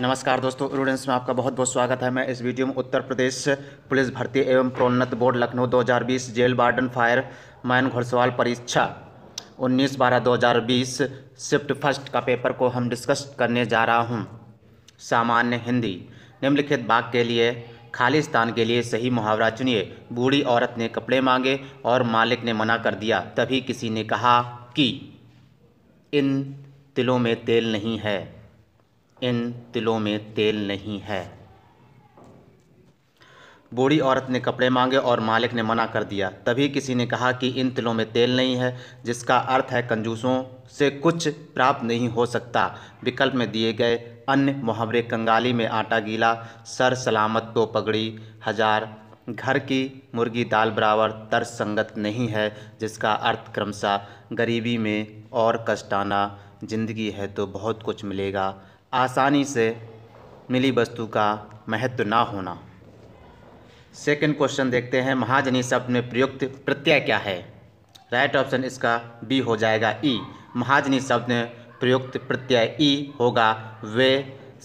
नमस्कार दोस्तों स्टूडेंट्स में आपका बहुत बहुत स्वागत है मैं इस वीडियो में उत्तर प्रदेश पुलिस भर्ती एवं प्रोन्नत board Lucknow 2020 jail warden fireman घोड़सवाल परीक्षा 19 बारह 2020 शिफ्ट फर्स्ट का पेपर को हम डिस्कस करने जा रहा हूं सामान्य हिंदी निम्नलिखित बाग के लिए खाली स्थान के लिए सही मुहावरा चुनिए बूढ़ी औरत ने कपड़े मांगे और मालिक ने मना कर दिया तभी किसी ने कहा कि इन तिलों में तेल नहीं है इन तिलों में तेल नहीं है बूढ़ी औरत ने कपड़े मांगे और मालिक ने मना कर दिया तभी किसी ने कहा कि इन तिलों में तेल नहीं है जिसका अर्थ है कंजूसों से कुछ प्राप्त नहीं हो सकता विकल्प में दिए गए अन्य मुहावरे कंगाली में आटा गीला सर सलामत तो पगड़ी हजार घर की मुर्गी दाल बराबर तर्स संगत नहीं है जिसका अर्थ क्रमशः गरीबी में और कष्टाना जिंदगी है तो बहुत कुछ मिलेगा आसानी से मिली वस्तु का महत्व ना होना सेकंड क्वेश्चन देखते हैं महाजनी शब्द में प्रयुक्त प्रत्यय क्या है राइट ऑप्शन इसका बी हो जाएगा ई e। महाजनी शब्द में प्रयुक्त प्रत्यय ई e होगा वे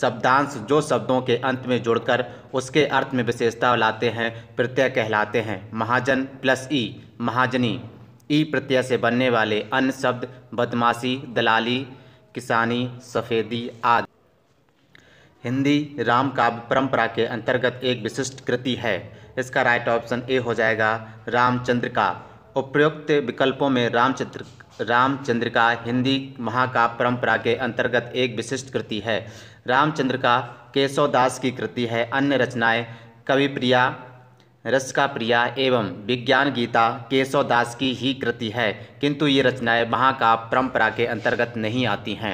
शब्दांश जो शब्दों के अंत में जोड़कर उसके अर्थ में विशेषता लाते हैं प्रत्यय कहलाते हैं महाजन प्लस ई e। महाजनी ई प्रत्यय से बनने वाले अन्य शब्द बदमाशी दलाली किसानी सफ़ेदी आदि हिंदी राम काव्य परंपरा के अंतर्गत एक विशिष्ट कृति है इसका राइट ऑप्शन ए हो जाएगा रामचंद्र का उपयुक्त विकल्पों में रामचंद्र रामचंद्रिका हिंदी महाकाव्य परंपरा के अंतर्गत एक विशिष्ट कृति है रामचंद्र का केशवदास की कृति है अन्य रचनाएं कविप्रिया रस का प्रिया एवं विज्ञान गीता केशव दास की ही कृति है किंतु ये रचनाएं महाकाव्य परंपरा के अंतर्गत नहीं आती हैं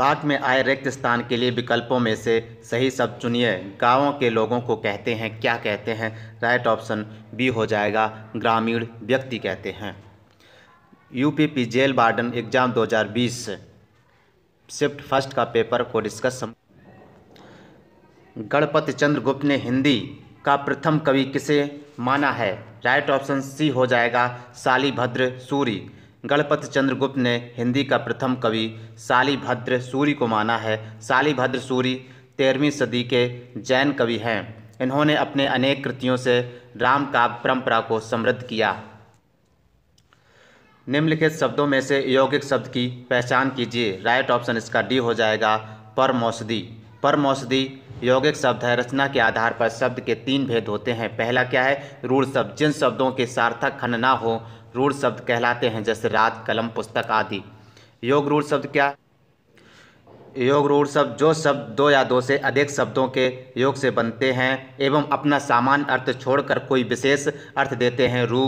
बाद में आए रिक्त स्थान के लिए विकल्पों में से सही शब्द चुनिए गांवों के लोगों को कहते हैं क्या कहते हैं राइट ऑप्शन बी हो जाएगा ग्रामीण व्यक्ति कहते हैं UPP jail warden exam 2020 shift first का पेपर को डिस्कस गणपति चंद्र गुप्त ने हिंदी का प्रथम कवि किसे माना है राइट ऑप्शन सी हो जाएगा शालीभद्र सूरी गणपत चंद्रगुप्त ने हिंदी का प्रथम कवि शालीभद्र सूरी को माना है शालीभद्र सूरी तेरहवीं सदी के जैन कवि हैं इन्होंने अपने अनेक कृतियों से राम काव्य परंपरा को समृद्ध किया निम्नलिखित शब्दों में से यौगिक शब्द की पहचान कीजिए राइट ऑप्शन इसका डी हो जाएगा परमौषधि परमौषधि यौगिक शब्द है रचना के आधार पर शब्द के तीन भेद होते हैं पहला क्या है रूढ़ शब्द जिन शब्दों के सार्थक खन ना हो रूढ़ शब्द कहलाते हैं जैसे रात कलम पुस्तक आदि योग रूढ़ शब्द क्या योग रूढ़ शब्द जो शब्द दो या दो से अधिक शब्दों के योग से बनते हैं एवं अपना सामान्य अर्थ छोड़कर कोई विशेष अर्थ देते हैं रू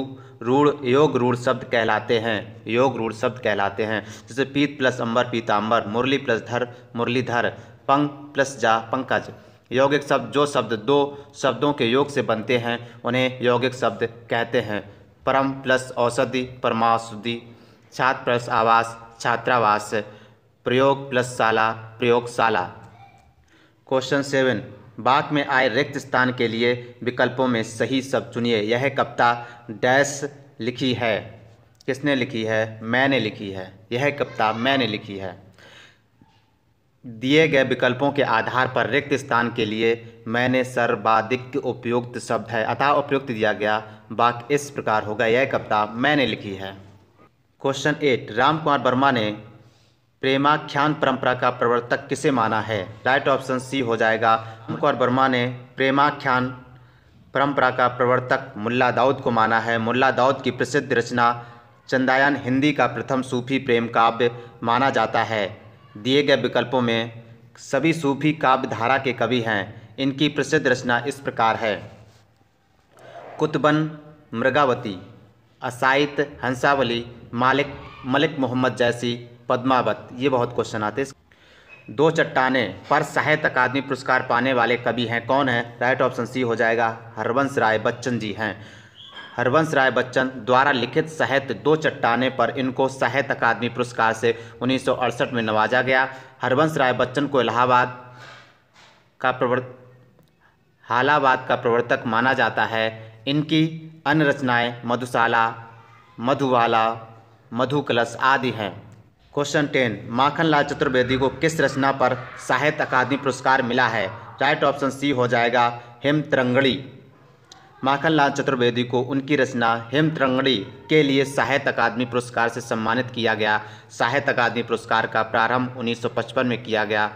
रूढ़ योग रूढ़ शब्द कहलाते हैं योग रूढ़ शब्द कहलाते हैं जैसे पीत प्लस अंबर पीताम्बर मुरली प्लस धर मुरलीधर पंग प्लस जा पंकज यौगिक शब्द जो शब्द दो शब्दों के योग से बनते हैं उन्हें यौगिक शब्द कहते हैं परम प्लस औषधि परमाषधि छात्र प्लस आवास छात्रावास प्रयोग प्लस शाला प्रयोगशाला क्वेश्चन सेवन बात में आए रिक्त स्थान के लिए विकल्पों में सही शब्द चुनिए यह कविता डैश लिखी है किसने लिखी है मैंने लिखी है यह कविता मैंने लिखी है दिए गए विकल्पों के आधार पर रिक्त स्थान के लिए मैंने सर्वाधिक उपयुक्त शब्द है अतः उपयुक्त दिया गया वाक्य इस प्रकार होगा यह कविता मैंने लिखी है क्वेश्चन एट राम कुमार वर्मा ने प्रेमाख्यान परंपरा का प्रवर्तक किसे माना है राइट ऑप्शन सी हो जाएगा राम कुमार वर्मा ने प्रेमाख्यान परंपरा का प्रवर्तक मुल्ला दाऊद को माना है मुल्ला दाऊद की प्रसिद्ध रचना चंदायन हिंदी का प्रथम सूफी प्रेम काव्य माना जाता है दिए गए विकल्पों में सभी सूफी काव्य धारा के कवि हैं इनकी प्रसिद्ध रचना इस प्रकार है कुतबन मृगावती असाइत हंसावली मालिक मलिक मोहम्मद जैसी पद्मावत ये बहुत क्वेश्चन आते हैं दो चट्टाने पर साहित्य अकादमी पुरस्कार पाने वाले कवि हैं कौन है राइट ऑप्शन सी हो जाएगा हरवंश राय बच्चन जी हैं हरवंश राय बच्चन द्वारा लिखित साहित्य दो चट्टाने पर इनको साहित्य अकादमी पुरस्कार से उन्नीस में नवाजा गया हरवंश राय बच्चन को इलाहाबाद का प्रवर्त हालाबाद का प्रवर्तक माना जाता है इनकी अन्य रचनाएँ मधुशाला मधुवाला मधु कलश आदि हैं क्वेश्चन टेन माखनलाल चतुर्वेदी को किस रचना पर साहित्य अकादमी पुरस्कार मिला है राइट ऑप्शन सी हो जाएगा हिम तिरंगड़ी माखनलाल चतुर्वेदी को उनकी रचना हेम त्रंगड़ी के लिए साहित्य अकादमी पुरस्कार से सम्मानित किया गया साहित्य अकादमी पुरस्कार का प्रारंभ 1955 में किया गया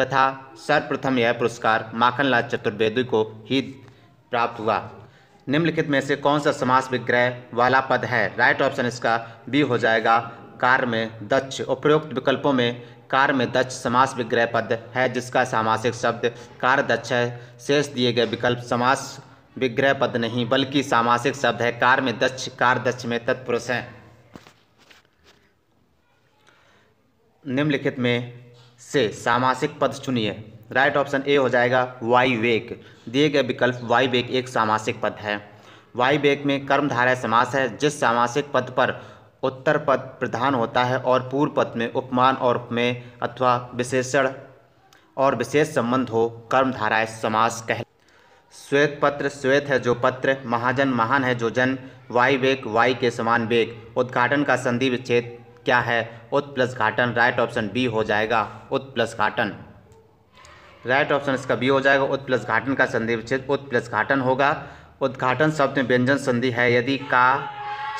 तथा सर्वप्रथम यह पुरस्कार माखनलाल चतुर्वेदी को ही प्राप्त हुआ निम्नलिखित में से कौन सा समास विग्रह वाला पद है राइट ऑप्शन इसका बी हो जाएगा कार में दक्ष उपयुक्त विकल्पों में कार में दक्ष समास विग्रह पद है जिसका सामासिक शब्द कार दक्ष है शेष दिए गए विकल्प समास विग्रह पद नहीं बल्कि सामासिक शब्द है कार में दक्ष कार दक्ष में तत्पुरुष हैं निम्नलिखित में से सामासिक पद चुनिए राइट ऑप्शन ए हो जाएगा वाई वेक दिए गए विकल्प वाई वेक एक सामासिक पद है वाई वेक में कर्मधारय समास है जिस सामासिक पद पर उत्तर पद प्रधान होता है और पूर्व पद में उपमान और में अथवा विशेषण और विशेष संबंध हो कर्मधाराय समास कह श्वेत पत्र श्वेत है जो पत्र महाजन महान है जो जन वाई वेग वाई के समान वेग उद्घाटन का संधि विच्छेद क्या है उत् प्लस घाटन राइट ऑप्शन बी हो जाएगा उत् प्लस घाटन राइट ऑप्शन इसका बी हो जाएगा उत् प्लस घाटन का संधि विच्छेद उत् प्लस घाटन होगा उद्घाटन शब्द में व्यंजन संधि है यदि का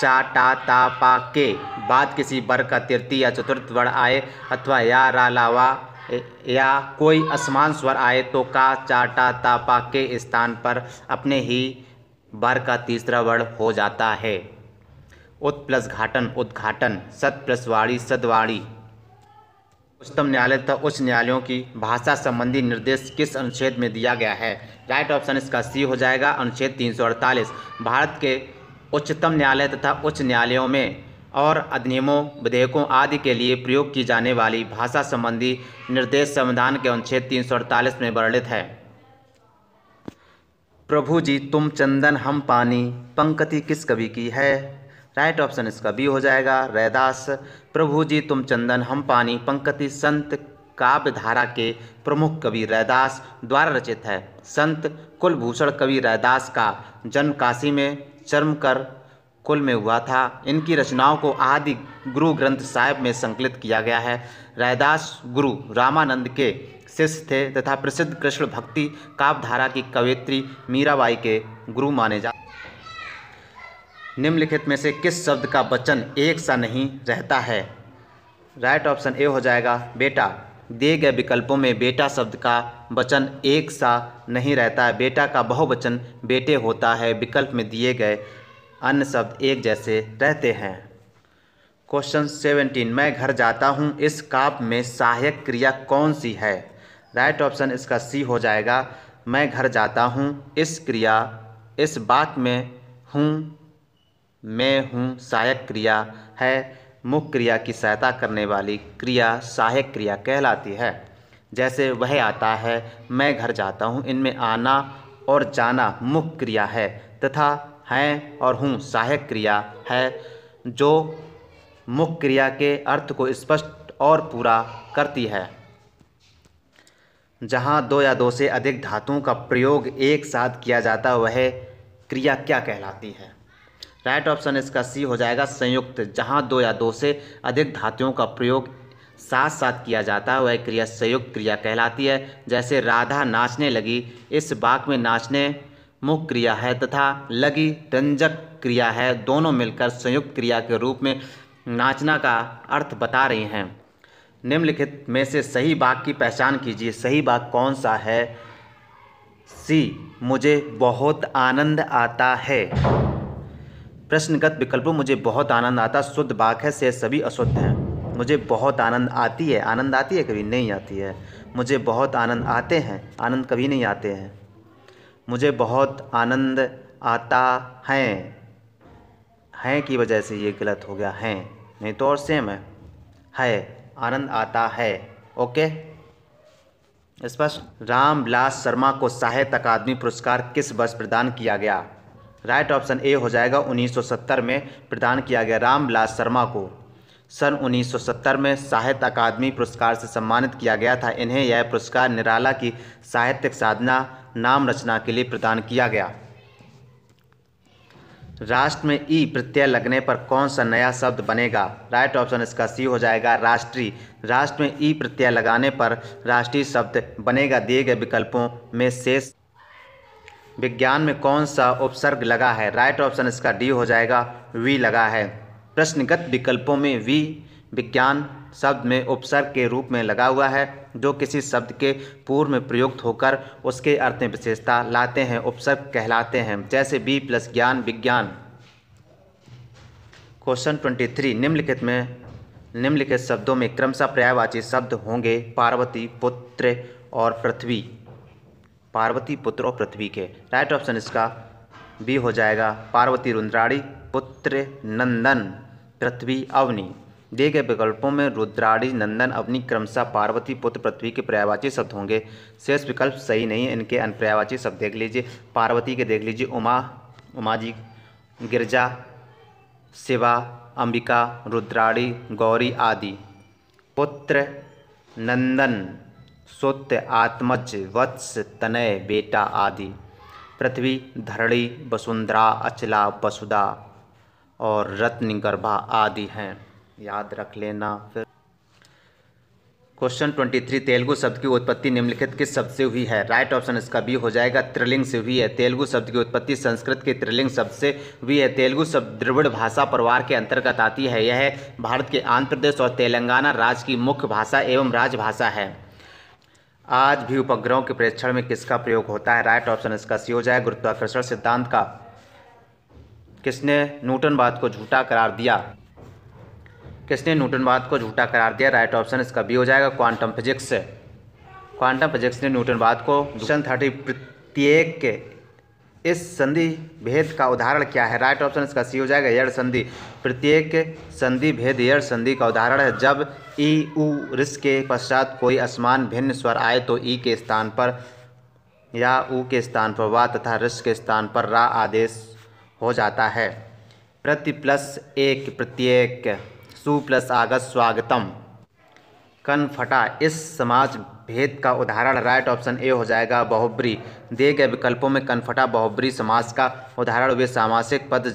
चा टा ता पा के बाद किसी वर्ग का तृतीय या चतुर्थ वर्ण आए अथवा या रा लावा या कोई असमान स्वर आए तो का चाटा तापा के स्थान पर अपने ही वर का तीसरा वर्ण हो जाता है उत् प्लस घाटन उद्घाटन सत प्लस वाणी सदवाणी उच्चतम न्यायालय तथा उच्च न्यायालयों की भाषा संबंधी निर्देश किस अनुच्छेद में दिया गया है राइट ऑप्शन इसका सी हो जाएगा अनुच्छेद 348 भारत के उच्चतम न्यायालय तथा उच्च न्यायालयों में और अधिनियमों विधेयकों आदि के लिए प्रयोग की जाने वाली भाषा संबंधी निर्देश संविधान के अनुच्छेद तीन में वर्णित है प्रभु जी तुम चंदन हम पानी पंक्ति किस कवि की है राइट ऑप्शन इसका बी हो जाएगा रैदास प्रभु जी तुम चंदन हम पानी पंक्ति संत काव्य धारा के प्रमुख कवि रैदास द्वारा रचित है संत कुलभूषण कवि रैदास का जन्म काशी में चर्म कर कुल में हुआ था इनकी रचनाओं को आदि गुरु ग्रंथ साहिब में संकलित किया गया है रैदास गुरु रामानंद के शिष्य थे तथा प्रसिद्ध कृष्ण भक्ति काव्यधारा की कवयित्री मीराबाई के गुरु माने जा निम्नलिखित में से किस शब्द का वचन एक सा नहीं रहता है राइट ऑप्शन ए हो जाएगा बेटा दिए गए विकल्पों में बेटा शब्द का वचन एक सा नहीं रहता है बेटा का बहुवचन बेटे होता है विकल्प में दिए गए अन्य शब्द एक जैसे रहते हैं क्वेश्चन सेवनटीन मैं घर जाता हूँ इस काप में सहायक क्रिया कौन सी है राइट ऑप्शन इसका सी हो जाएगा मैं घर जाता हूँ इस क्रिया इस बात में हूँ मैं हूँ सहायक क्रिया है मुख्य क्रिया की सहायता करने वाली क्रिया सहायक क्रिया कहलाती है जैसे वह आता है मैं घर जाता हूँ इनमें आना और जाना मुख्य क्रिया है तथा हैं और हूँ सहायक क्रिया है जो मुख्य क्रिया के अर्थ को स्पष्ट और पूरा करती है जहाँ दो या दो से अधिक धातुओं का प्रयोग एक साथ किया जाता वह क्रिया क्या कहलाती है राइट ऑप्शन इसका सी हो जाएगा संयुक्त जहाँ दो या दो से अधिक धातुओं का प्रयोग साथ साथ किया जाता है वह क्रिया संयुक्त क्रिया कहलाती है जैसे राधा नाचने लगी इस बाग में नाचने मुख क्रिया है तथा लगी रंजक क्रिया है दोनों मिलकर संयुक्त क्रिया के रूप में नाचना का अर्थ बता रही हैं निम्नलिखित में से सही बाग की पहचान कीजिए सही बाग कौन सा है सी मुझे बहुत आनंद आता है प्रश्नगत विकल्पों मुझे बहुत आनंद आता शुद्ध बाघ है से सभी अशुद्ध हैं मुझे बहुत आनंद आती है आनंद आती है कभी नहीं आती है मुझे बहुत आनंद आते हैं आनंद कभी नहीं आते हैं मुझे बहुत आनंद आता है हैं की वजह से ये गलत हो गया हैं नहीं तो और सेम है है आनंद आता है ओके स्पष्ट राम बिलास शर्मा को साहित्य अकादमी पुरस्कार किस वर्ष प्रदान किया गया राइट ऑप्शन ए हो जाएगा 1970 में प्रदान किया गया राम बिलास शर्मा को सन 1970 में साहित्य अकादमी पुरस्कार से सम्मानित किया गया था इन्हें यह पुरस्कार निराला की साहित्यिक साधना नाम रचना के लिए प्रदान किया गया राष्ट्र में ई प्रत्यय लगने पर कौन सा नया शब्द बनेगा राइट ऑप्शन इसका सी हो जाएगा राष्ट्रीय राष्ट्र में ई प्रत्यय लगाने पर राष्ट्रीय शब्द बनेगा दिए गए विकल्पों में शेष विज्ञान में कौन सा उपसर्ग लगा है राइट ऑप्शन इसका डी हो जाएगा वी लगा है प्रश्नगत विकल्पों में वी विज्ञान शब्द में उपसर्ग के रूप में लगा हुआ है जो किसी शब्द के पूर्व में प्रयुक्त होकर उसके अर्थ में विशेषता लाते हैं उपसर्ग कहलाते हैं जैसे बी प्लस ज्ञान विज्ञान क्वेश्चन ट्वेंटी थ्री निम्नलिखित में निम्नलिखित शब्दों में क्रमशः पर्यायवाची शब्द होंगे पार्वती पुत्र और पृथ्वी पार्वती पुत्र और पृथ्वी के राइट ऑप्शन इसका बी हो जाएगा पार्वती रुंद्राड़ी पुत्र नंदन पृथ्वी अवनी दिए गए विकल्पों में रुद्राड़ी नंदन अवनी क्रमशः पार्वती पुत्र पृथ्वी के पर्यावाची शब्द होंगे शेष विकल्प सही नहीं है इनके अनपर्यावाची शब्द देख लीजिए पार्वती के देख लीजिए उमा उमा जी गिरजा शिवा अंबिका रुद्राड़ी गौरी आदि पुत्र नंदन सुत आत्मज वत्स तनय बेटा आदि पृथ्वी धरणी वसुंधरा अचला वसुदा और गर्भा आदि हैं याद रख लेना फिर क्वेश्चन 23 तेलुगु शब्द की उत्पत्ति निम्नलिखित किस शब्द से हुई है राइट ऑप्शन इसका बी हो जाएगा त्रिलिंग से हुई है तेलुगु शब्द की उत्पत्ति संस्कृत के त्रिलिंग शब्द से हुई है तेलुगु शब्द द्रविड़ भाषा परिवार के अंतर्गत आती है यह भारत के आंध्र प्रदेश और तेलंगाना राज्य की मुख्य भाषा एवं राजभाषा है आज भी उपग्रहों के प्रेक्षण में किसका प्रयोग होता है राइट ऑप्शन इसका सी हो जाएगा गुरुत्वाकर्षण सिद्धांत का किसने न्यूटनवाद को झूठा करार दिया किसने न्यूटनवाद को झूठा करार दिया राइट ऑप्शन इसका बी हो जाएगा क्वांटम फिजिक्स क्वांटम फिजिक्स ने न्यूटनवाद को क्वेश्चन थर्टी प्रत्येक के इस संधि भेद का उदाहरण क्या है राइट ऑप्शन इसका सी हो जाएगा यड़ संधि प्रत्येक संधि भेद यड़ संधि का उदाहरण है जब ई उ रिस के पश्चात कोई असमान भिन्न स्वर आए तो ई के स्थान पर या ऊ के स्थान पर वा तथा रिस के स्थान पर रा आदेश हो जाता है प्रति प्लस एक प्रत्येक सु प्लस आगत स्वागतम कन फटा इस समाज भेद का उदाहरण राइट ऑप्शन ए हो जाएगा बहुब्री दिए गए विकल्पों में कनफटा बहुब्री समाज का उदाहरण वे सामासिक पद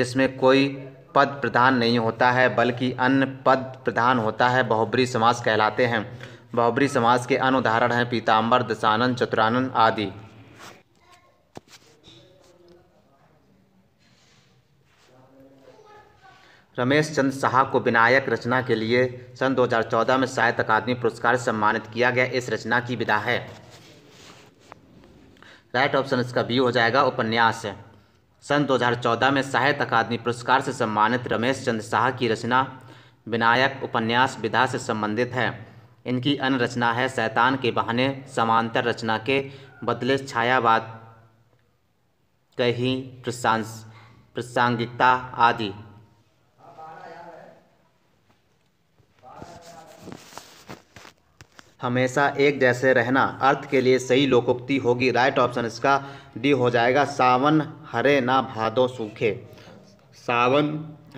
जिसमें कोई पद प्रधान नहीं होता है बल्कि अन्य पद प्रधान होता है बहुब्री समाज कहलाते हैं बहुब्री समाज के अन्य उदाहरण हैं पीताम्बर दशानंद चतुरानंद आदि रमेश चंद्र साहा को विनायक रचना के लिए सन 2014 में साहित्य अकादमी पुरस्कार से सम्मानित किया गया इस रचना की विधा है राइट ऑप्शन इसका बी हो जाएगा उपन्यास सन 2014 में साहित्य अकादमी पुरस्कार से सम्मानित रमेश चंद्र साहा की रचना विनायक उपन्यास विधा से संबंधित है इनकी अन्य रचना है सैतान के बहाने समांतर रचना के बदले छायावाद कहीं प्रासंगिकता आदि हमेशा एक जैसे रहना अर्थ के लिए सही लोकोक्ति होगी राइट ऑप्शन इसका डी हो जाएगा सावन हरे ना भादो सूखे सावन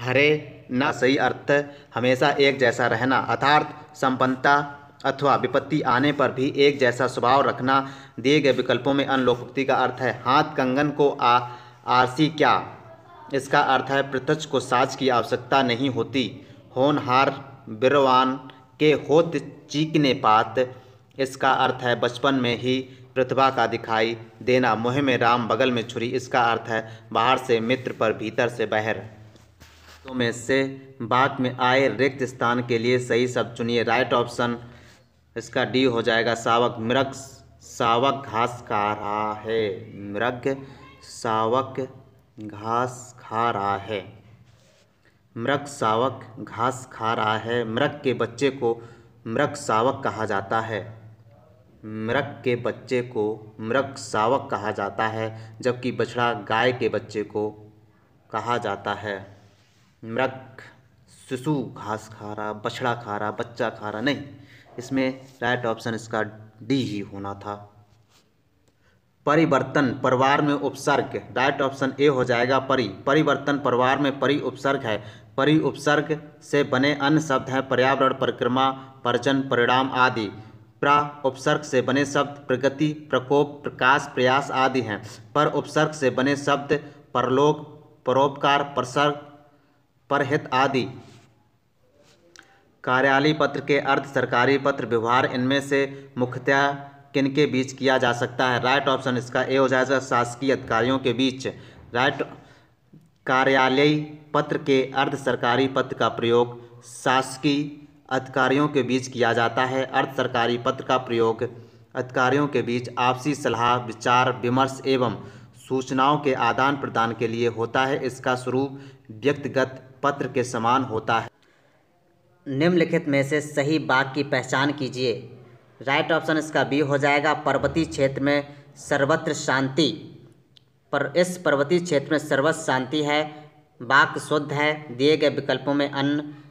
हरे ना सही अर्थ हमेशा एक जैसा रहना अर्थार्थ संपन्नता अथवा विपत्ति आने पर भी एक जैसा स्वभाव रखना दिए गए विकल्पों में अनलोकोक्ति का अर्थ है हाथ कंगन को आ आरसी क्या इसका अर्थ है प्रत्यक्ष को साज की आवश्यकता नहीं होती होनहार बिरवान के होत चीकने पात इसका अर्थ है बचपन में ही प्रतिभा का दिखाई देना मुहे में राम बगल में छुरी इसका अर्थ है बाहर से मित्र पर भीतर से बहर तो में से बात में आए रिक्त स्थान के लिए सही शब्द चुनिए राइट ऑप्शन इसका डी हो जाएगा सावक मृग सावक घास खा रहा है मृग सावक घास खा रहा है मृग सावक घास खा रहा है मृग के बच्चे को मृग सावक कहा जाता है मृग के बच्चे को मृग सावक कहा जाता है जबकि बछड़ा गाय के बच्चे को कहा जाता है मृग शिशु घास खा रहा बछड़ा खा रहा बच्चा खा रहा नहीं इसमें राइट ऑप्शन इसका डी ही होना था परिवर्तन परिवार में उपसर्ग राइट ऑप्शन ए हो जाएगा परि परिवर्तन परिवार में परि उपसर्ग है परि उपसर्ग से बने अन्य शब्द हैं पर्यावरण परिक्रमा परजन परिणाम आदि प्रा उपसर्ग से बने शब्द प्रगति प्रकोप प्रकाश प्रयास आदि हैं पर उपसर्ग से बने शब्द परलोक परोपकार प्रसर्ग परहित आदि कार्यालय पत्र के अर्थ सरकारी पत्र व्यवहार इनमें से मुख्यतः किनके बीच किया जा सकता है राइट ऑप्शन इसका ए हो जाएगा शासकीय अधिकारियों के बीच राइट कार्यालयी पत्र के अर्ध सरकारी पत्र का प्रयोग शासकीय अधिकारियों के बीच किया जाता है अर्ध सरकारी पत्र का प्रयोग अधिकारियों के बीच आपसी सलाह विचार विमर्श एवं सूचनाओं के आदान प्रदान के लिए होता है इसका स्वरूप व्यक्तिगत पत्र के समान होता है निम्नलिखित में से सही बात की पहचान कीजिए राइट ऑप्शन इसका बी हो जाएगा पर्वतीय क्षेत्र में सर्वत्र शांति पर इस पर्वतीय क्षेत्र में सर्वस्व शांति है बाक शुद्ध है दिए गए विकल्पों में अन्न